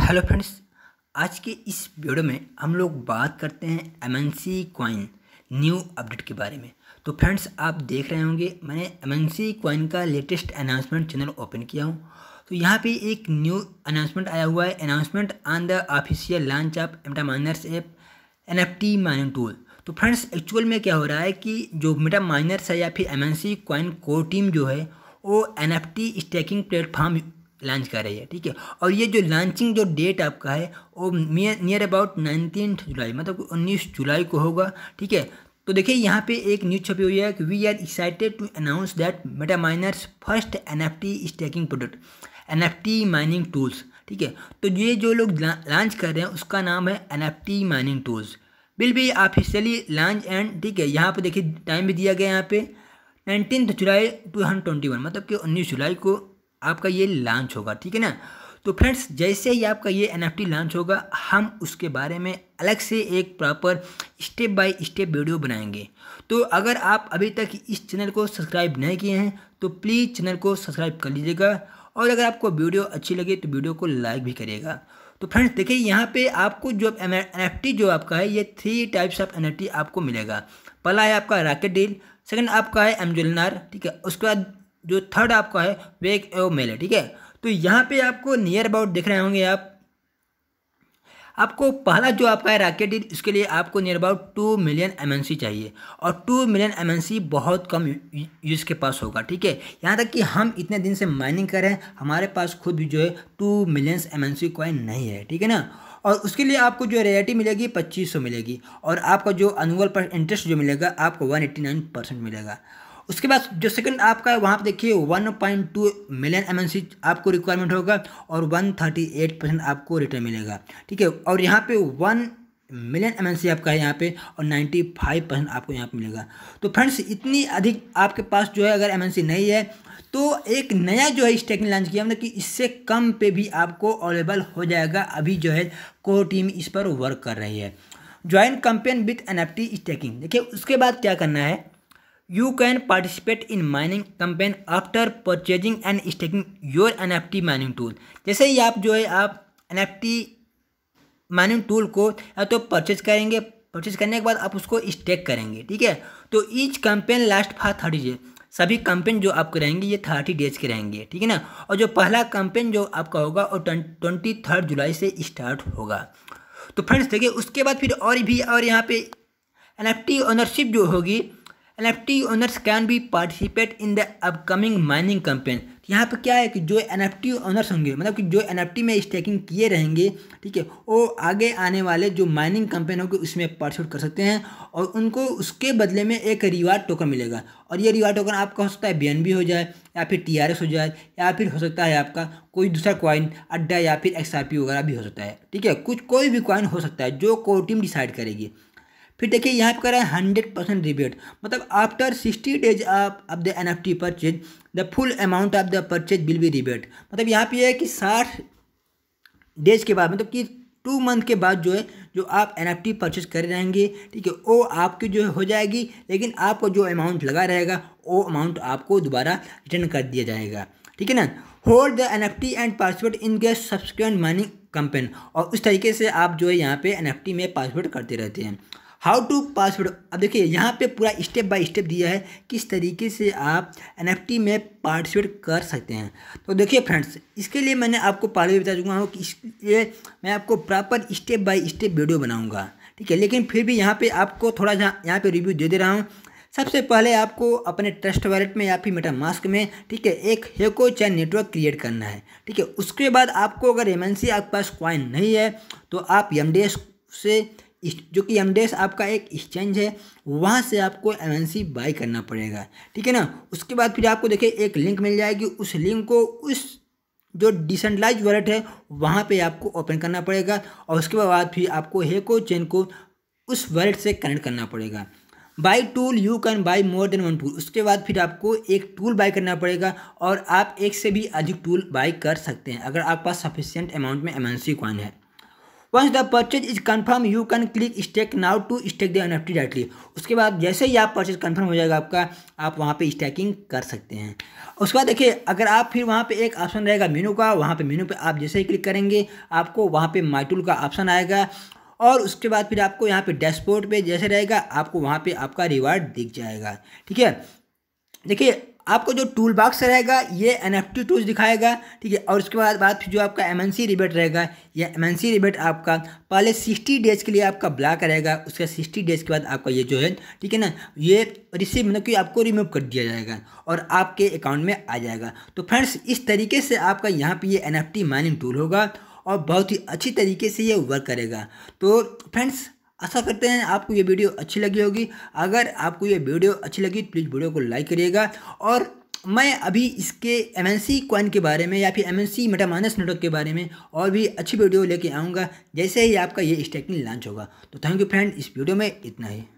hello friends आज के इस वीडियो में हम लोग बात करते हैं M N C coin new update के बारे में तो फ्रेंड्स आप देख रहे होंगे मैंने एम एन सी कॉइन का लेटेस्ट अनाउंसमेंट चैनल ओपन किया हूँ तो यहाँ पे एक न्यू अनाउंसमेंट आया हुआ है announcement on the official launch of Meta miners app N F T mining tool तो फ्रेंड्स एक्चुअल में क्या हो रहा है कि जो मेटा माइनर्स है या फिर M N C coin core team जो है वो N F T staking platform launch कर रही है ठीक है और ये जो लॉन्चिंग जो डेट आपका है वो नियर अबाउट नाइनटीन जुलाई मतलब उन्नीस जुलाई को होगा ठीक है तो देखिए यहाँ पे एक न्यूज छपी हुई है कि we are excited to announce that Meta miners first N F T staking product N F T mining tools ठीक है तो ये जो लोग लॉन्च कर रहे हैं उसका नाम है N F T mining tools will भी ऑफिशियली लॉन्च एंड ठीक है यहाँ पर देखिए टाइम भी दिया गया यहाँ पे nineteen July two hundred twenty one मतलब कि उन्नीस जुलाई को आपका ये लॉन्च होगा ठीक है ना तो फ्रेंड्स जैसे ही आपका ये एन लॉन्च होगा हम उसके बारे में अलग से एक proper step by step video बनाएंगे तो अगर आप अभी तक इस चैनल को सब्सक्राइब नहीं किए हैं तो प्लीज़ चैनल को सब्सक्राइब कर लीजिएगा और अगर आपको वीडियो अच्छी लगे तो वीडियो को लाइक भी करिएगा तो फ्रेंड्स देखिए यहाँ पे आपको जो एन जो आपका है ये थ्री टाइप्स ऑफ एन आपको मिलेगा पहला है आपका राकेट डील सेकंड आपका है एमजोलनार ठीक है उसके बाद जो थर्ड आपका है वे एक एव मेल है ठीक है तो यहाँ पे आपको नियर अबाउट देख रहे होंगे आप आपको पहला जो आपका है राकेट डील इसके लिए आपको near about two million M चाहिए और टू मिलियन एम बहुत कम यूज़ के पास होगा ठीक है यहाँ तक कि हम इतने दिन से माइनिंग कर रहे हैं हमारे पास खुद भी जो है टू मिलियंस एम एन नहीं है ठीक है ना और उसके लिए आपको जो रियलिटी मिलेगी पच्चीस सौ मिलेगी और आपका जो अनुअल पर इंटरेस्ट जो मिलेगा आपको वन एट्टी नाइन परसेंट मिलेगा उसके बाद जो सेकंड आपका वहाँ पर देखिए 1.2 मिलियन एम आपको रिक्वायरमेंट होगा और 138 परसेंट आपको रिटर्न मिलेगा ठीक है और यहाँ पे वन मिलियन एम आपका है यहाँ पे और 95 परसेंट आपको यहाँ पे मिलेगा तो फ्रेंड्स इतनी अधिक आपके पास जो है अगर एम नहीं है तो एक नया जो है इस टेक्निक लॉन्च किया मतलब कि इससे कम पे भी आपको अवेलेबल हो जाएगा अभी जो है को टीम इस पर वर्क कर रही है join campaign with N F T देखिए उसके बाद क्या करना है you can participate in mining campaign after purchasing and staking your N F T mining tool जैसे ही आप जो है आप N F T mining tool को या तो परचेज करेंगे परचेज करने के बाद आप उसको स्टेक करेंगे ठीक है तो each campaign last for thirty days सभी कंपेन जो आपके रहेंगे ये थर्टी डेज के रहेंगे ठीक है ना और जो पहला कंपेन जो आपका होगा वो ट्वेंटी थर्ड जुलाई से स्टार्ट होगा तो फ्रेंड्स देखिए उसके बाद फिर और भी और यहाँ पे एन एफ टी ओनरशिप जो होगी NFT owners can be participate in the upcoming mining campaign यहाँ पर क्या है कि जो एनएफटी ओनर्स होंगे मतलब कि जो एनएफटी में स्टेकिंग किए रहेंगे ठीक है वो आगे आने वाले जो माइनिंग कंपेन होंगे उसमें पार्टिसिपेट कर सकते हैं और उनको उसके बदले में एक रिवार्ड टोकन मिलेगा और ये रिवार्ड टोकन आपका हो सकता है बी हो जाए या फिर टी हो जाए या फिर हो सकता है आपका कोई दूसरा कॉइन अड्डा या फिर एक्स वगैरह भी हो सकता है ठीक है कुछ कोई भी कॉइन हो सकता है जो को टीम डिसाइड करेगी फिर देखिए यहाँ पे कह रहा है हंड्रेड परसेंट रिबेट मतलब after sixty days of of the N F T purchase the full amount of the purchase will be rebate मतलब यहाँ पे है कि साठ डेज के बाद मतलब कि टू मंथ के बाद जो है जो आप एन एफ टी परचेज कर रहेंगे ठीक है वो आपकी जो हो जाएगी लेकिन आपको जो अमाउंट लगा रहेगा वो अमाउंट आपको दोबारा रिटर्न कर दिया जाएगा ठीक है ना hold the N F T and password in the subsequent mining campaign और उस तरीके से आप जो है यहाँ पे एन एफ टी में पासवर्ड करते रहते हैं हाउ टू पासवर्ड अब देखिए यहाँ पे पूरा स्टेप बाय स्टेप दिया है किस तरीके से आप एन में पार्टिसिपेट कर सकते हैं तो देखिए फ्रेंड्स इसके लिए मैंने आपको पहले भी बता चुका हूँ कि इसलिए मैं आपको proper step by step video बनाऊँगा ठीक है लेकिन फिर भी यहाँ पर आपको थोड़ा सा यहाँ पर रिव्यू दे दे रहा हूँ सबसे पहले आपको अपने ट्रस्ट वॉलेट में या फिर मेटा मास्क में ठीक है एक हेको चैन नेटवर्क क्रिएट करना है ठीक है उसके बाद आपको अगर एमएनसी आपके पास क्वाइन नहीं है तो आप एम से जो कि एमडेस आपका एक एक्सचेंज है वहाँ से आपको एम बाई करना पड़ेगा ठीक है ना उसके बाद फिर आपको देखिए एक लिंक मिल जाएगी उस लिंक को उस जो डिसेंट्रलाइज वॉलेट है वहाँ पे आपको ओपन करना पड़ेगा और उसके बाद फिर आपको हेको चेन को उस वॉलेट से कनेक्ट करना पड़ेगा buy tool you can buy more than one tool उसके बाद फिर आपको एक टूल बाई करना पड़ेगा और आप एक से भी अधिक टूल बाई कर सकते हैं अगर आपके पास सफिशियंट अमाउंट में एम एन है once the purchase is confirm you can click stake now to stake the N directly उसके बाद जैसे ही आप परचेज कन्फर्म हो जाएगा आपका आप वहाँ पे स्टैकिंग कर सकते हैं उसके बाद देखिए अगर आप फिर वहाँ पे एक ऑप्शन रहेगा मेनू का वहाँ पे मेनू पे आप जैसे ही क्लिक करेंगे आपको वहाँ पे माइटूल का ऑप्शन आएगा और उसके बाद फिर आपको यहाँ पे डैशबोर्ड पे जैसे रहेगा आपको वहाँ पे आपका रिवार्ड दिख जाएगा ठीक है देखिए आपको जो टूल बॉक्स रहेगा ये एन एफ टी टूल्स दिखाएगा ठीक है और उसके बाद बात जो आपका एम एन सी रिबेट रहेगा ये एम एन सी रिबेट आपका पहले सिक्सटी डेज के लिए आपका ब्लॉक रहेगा उसके सिक्सटी डेज के बाद आपका ये जो है ठीक है ना ये रिसीव मतलब कि आपको रिमूव कर दिया जाएगा और आपके अकाउंट में आ जाएगा तो फ्रेंड्स इस तरीके से आपका यहाँ पर ये N F T mining tool होगा और बहुत ही अच्छी तरीके से ये वर्क करेगा तो फ्रेंड्स आशा करते हैं आपको ये वीडियो अच्छी लगी होगी अगर आपको ये वीडियो अच्छी लगी तो प्लीज़ वीडियो को लाइक करिएगा और मैं अभी इसके एम एन सी कॉइन के बारे में या फिर एम एन सी मेटामानस नेटवर्क के बारे में और भी अच्छी वीडियो लेके आऊँगा जैसे ही आपका ये स्टेकिंग लॉन्च होगा तो थैंक यू फ्रेंड इस वीडियो में इतना ही